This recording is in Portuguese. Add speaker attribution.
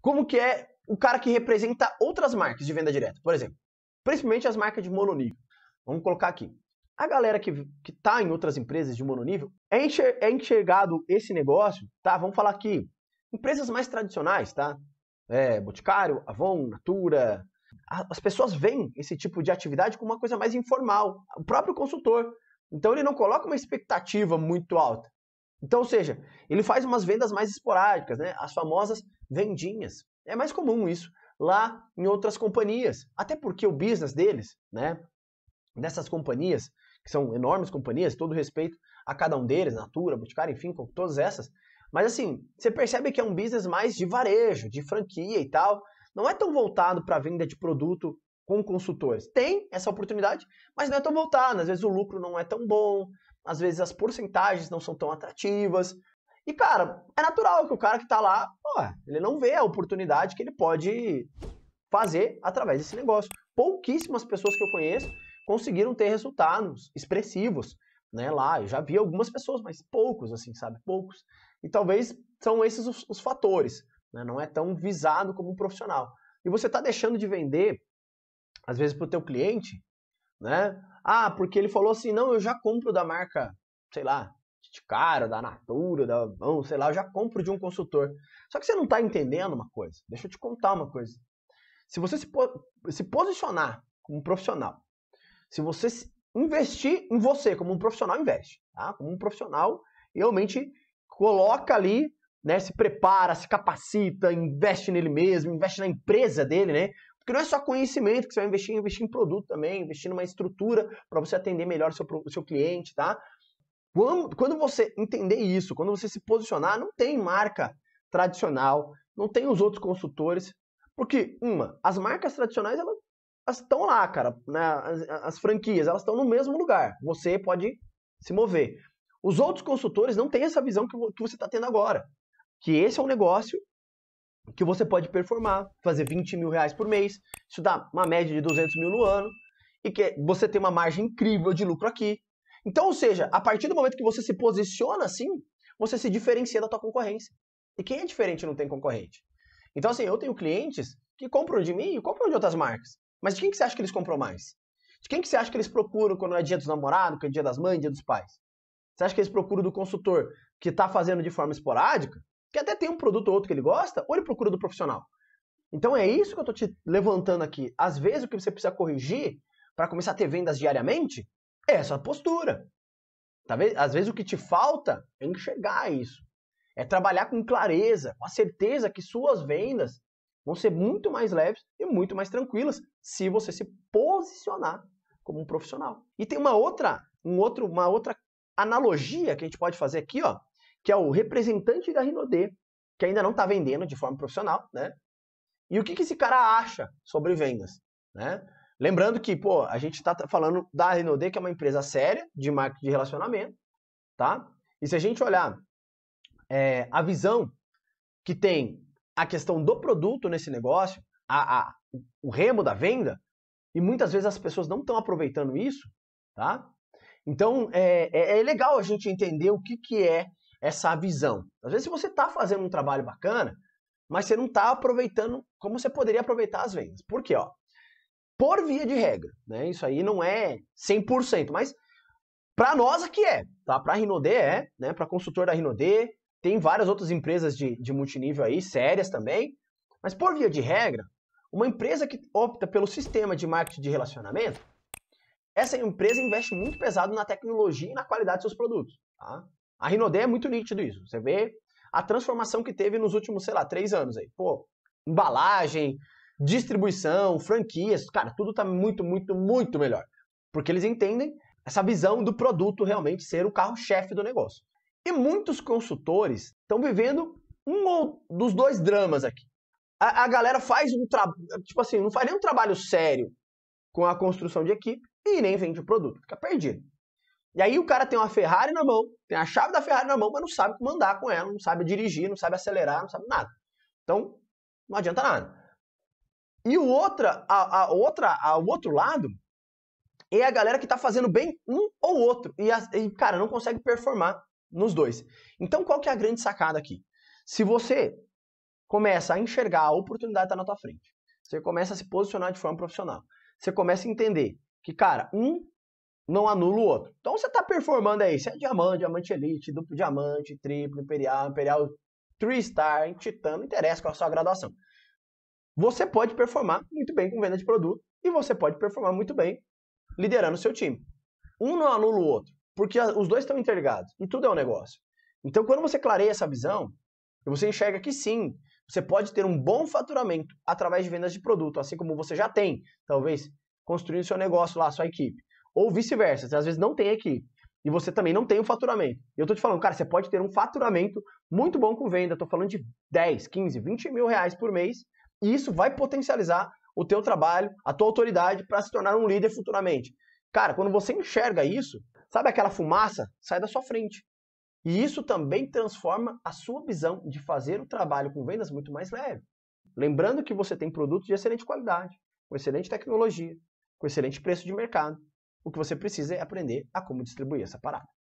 Speaker 1: como que é o cara que representa outras marcas de venda direta, por exemplo. Principalmente as marcas de mononível. Vamos colocar aqui. A galera que, que tá em outras empresas de mononível, é, enxer, é enxergado esse negócio, tá? Vamos falar aqui, empresas mais tradicionais, tá? É, Boticário, Avon, Natura. As pessoas veem esse tipo de atividade como uma coisa mais informal. O próprio consultor. Então ele não coloca uma expectativa muito alta. Então, ou seja, ele faz umas vendas mais esporádicas, né? As famosas vendinhas. É mais comum isso lá em outras companhias, até porque o business deles, né, dessas companhias, que são enormes companhias, todo respeito a cada um deles, Natura, Boticário, enfim, com todas essas, mas assim, você percebe que é um business mais de varejo, de franquia e tal, não é tão voltado para venda de produto com consultores. Tem essa oportunidade, mas não é tão voltado, às vezes o lucro não é tão bom, às vezes as porcentagens não são tão atrativas, e, cara, é natural que o cara que tá lá, pô, ele não vê a oportunidade que ele pode fazer através desse negócio. Pouquíssimas pessoas que eu conheço conseguiram ter resultados expressivos, né, lá. Eu já vi algumas pessoas, mas poucos, assim, sabe? Poucos. E talvez são esses os, os fatores, né? Não é tão visado como um profissional. E você tá deixando de vender, às vezes, pro teu cliente, né? Ah, porque ele falou assim, não, eu já compro da marca, sei lá, cara da Natura, da Avon, sei lá, eu já compro de um consultor. Só que você não está entendendo uma coisa. Deixa eu te contar uma coisa. Se você se, po se posicionar como um profissional, se você investir em você como um profissional investe, tá? Como um profissional realmente coloca ali, né, se prepara, se capacita, investe nele mesmo, investe na empresa dele, né? Porque não é só conhecimento que você vai investir, investir em produto também, investir numa estrutura para você atender melhor o seu, o seu cliente, tá? Quando, quando você entender isso, quando você se posicionar, não tem marca tradicional, não tem os outros consultores, porque, uma, as marcas tradicionais, elas estão lá, cara, né? as, as franquias, elas estão no mesmo lugar, você pode se mover. Os outros consultores não têm essa visão que, que você está tendo agora, que esse é um negócio que você pode performar, fazer 20 mil reais por mês, isso dá uma média de 200 mil no ano, e que é, você tem uma margem incrível de lucro aqui, então, ou seja, a partir do momento que você se posiciona assim, você se diferencia da tua concorrência. E quem é diferente não tem concorrente. Então, assim, eu tenho clientes que compram de mim e compram de outras marcas. Mas de quem que você acha que eles compram mais? De quem que você acha que eles procuram quando é dia dos namorados, quando é dia das mães, dia dos pais? Você acha que eles procuram do consultor que está fazendo de forma esporádica, que até tem um produto ou outro que ele gosta, ou ele procura do profissional? Então é isso que eu estou te levantando aqui. Às vezes o que você precisa corrigir para começar a ter vendas diariamente é essa postura. Talvez, às vezes o que te falta é enxergar isso. É trabalhar com clareza, com a certeza que suas vendas vão ser muito mais leves e muito mais tranquilas se você se posicionar como um profissional. E tem uma outra, um outro, uma outra analogia que a gente pode fazer aqui, ó, que é o representante da Rinode, que ainda não está vendendo de forma profissional, né? E o que, que esse cara acha sobre vendas, né? Lembrando que, pô, a gente está falando da Renaudê, que é uma empresa séria de marketing de relacionamento, tá? E se a gente olhar é, a visão que tem a questão do produto nesse negócio, a, a, o remo da venda, e muitas vezes as pessoas não estão aproveitando isso, tá? Então, é, é, é, legal a gente entender o que, que é essa visão. Às vezes você está fazendo um trabalho bacana, mas você não está aproveitando como você poderia aproveitar as vendas. Por quê? Ó, por via de regra, né? Isso aí não é 100%, mas para nós aqui é, tá? Para a Rinode é, né? Para consultor da Rinode, tem várias outras empresas de, de multinível aí, sérias também, mas por via de regra, uma empresa que opta pelo sistema de marketing de relacionamento, essa empresa investe muito pesado na tecnologia e na qualidade dos seus produtos, tá? A Rinode é muito nítido isso, você vê a transformação que teve nos últimos, sei lá, três anos aí. Pô, embalagem, distribuição, franquias, cara, tudo está muito, muito, muito melhor. Porque eles entendem essa visão do produto realmente ser o carro-chefe do negócio. E muitos consultores estão vivendo um dos dois dramas aqui. A, a galera faz um trabalho, tipo assim, não faz nenhum trabalho sério com a construção de equipe e nem vende o produto, fica perdido. E aí o cara tem uma Ferrari na mão, tem a chave da Ferrari na mão, mas não sabe como andar com ela, não sabe dirigir, não sabe acelerar, não sabe nada. Então, não adianta nada. E o outra, a, a outra, a, outro lado é a galera que está fazendo bem um ou outro e, a, e, cara não consegue performar nos dois. Então qual que é a grande sacada aqui? Se você começa a enxergar a oportunidade que está na tua frente, você começa a se posicionar de forma profissional, você começa a entender que cara um não anula o outro. Então você está performando aí, você é diamante, diamante elite, duplo diamante, triplo imperial, imperial three star, titã, não interessa qual é a sua graduação. Você pode performar uhum. muito bem com venda de produto e você pode performar muito bem liderando o seu time. Um não anula o outro, porque os dois estão interligados e tudo é um negócio. Então, quando você clareia essa visão, você enxerga que sim, você pode ter um bom faturamento através de vendas de produto, assim como você já tem, talvez construindo seu negócio lá, sua equipe. Ou vice-versa, às vezes não tem equipe e você também não tem um faturamento. E eu tô te falando, cara, você pode ter um faturamento muito bom com venda, tô falando de 10, 15, 20 mil reais por mês e isso vai potencializar o teu trabalho, a tua autoridade para se tornar um líder futuramente. Cara, quando você enxerga isso, sabe aquela fumaça? Sai da sua frente. E isso também transforma a sua visão de fazer o trabalho com vendas muito mais leve. Lembrando que você tem produtos de excelente qualidade, com excelente tecnologia, com excelente preço de mercado. O que você precisa é aprender a como distribuir essa parada.